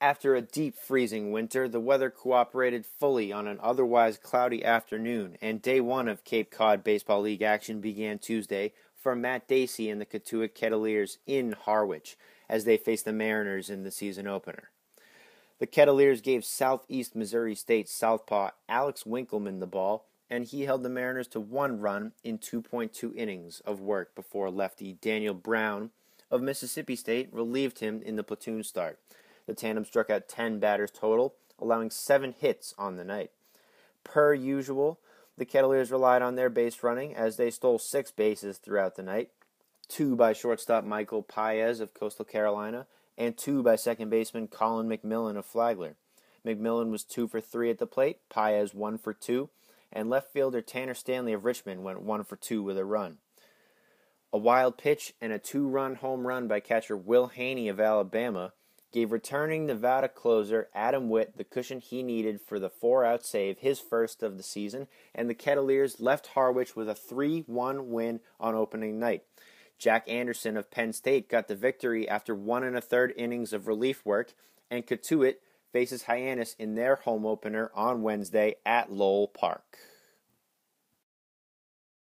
After a deep freezing winter, the weather cooperated fully on an otherwise cloudy afternoon, and day one of Cape Cod Baseball League action began Tuesday for Matt Dacey and the Katuick Kettleers in Harwich as they faced the Mariners in the season opener. The Kettleers gave Southeast Missouri State Southpaw Alex Winkleman the ball, and he held the Mariners to one run in 2.2 innings of work before lefty Daniel Brown of Mississippi State relieved him in the platoon start. The tandem struck out 10 batters total, allowing seven hits on the night. Per usual, the Kettleers relied on their base running as they stole six bases throughout the night two by shortstop Michael Paez of Coastal Carolina, and two by second baseman Colin McMillan of Flagler. McMillan was two for three at the plate, Paez one for two, and left fielder Tanner Stanley of Richmond went one for two with a run. A wild pitch and a two run home run by catcher Will Haney of Alabama gave returning Nevada closer Adam Witt the cushion he needed for the four out save, his first of the season, and the Kettleers left Harwich with a 3 1 win on opening night. Jack Anderson of Penn State got the victory after one and a third innings of relief work, and Katuit faces Hyannis in their home opener on Wednesday at Lowell Park.